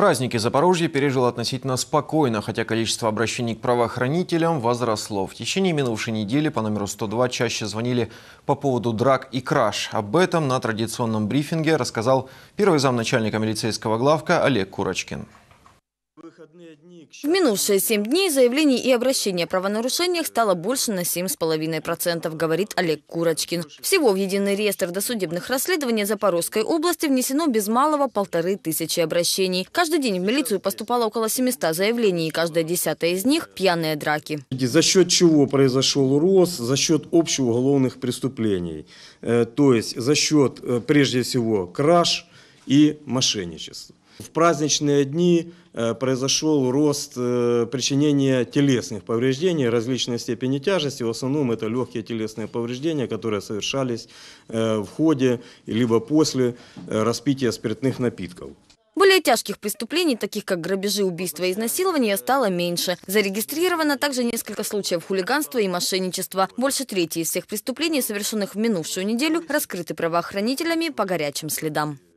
Праздники Запорожье пережил относительно спокойно, хотя количество обращений к правоохранителям возросло. В течение минувшей недели по номеру 102 чаще звонили по поводу драк и краж. Об этом на традиционном брифинге рассказал первый замначальника милицейского главка Олег Курочкин. В минувшие семь дней заявлений и обращений о правонарушениях стало больше на 7,5%, говорит Олег Курочкин. Всего в единый реестр досудебных расследований Запорожской области внесено без малого полторы тысячи обращений. Каждый день в милицию поступало около 700 заявлений, и каждая десятая из них – пьяные драки. За счет чего произошел рост? За счет общеуголовных преступлений. Э, то есть за счет, э, прежде всего, краж и мошенничества. В праздничные дни э, произошел рост э, причинения телесных повреждений различной степени тяжести. В основном это легкие телесные повреждения, которые совершались э, в ходе либо после распития спиртных напитков. Более тяжких преступлений, таких как грабежи, убийства и изнасилования, стало меньше. Зарегистрировано также несколько случаев хулиганства и мошенничества. Больше трети из всех преступлений, совершенных в минувшую неделю, раскрыты правоохранителями по горячим следам.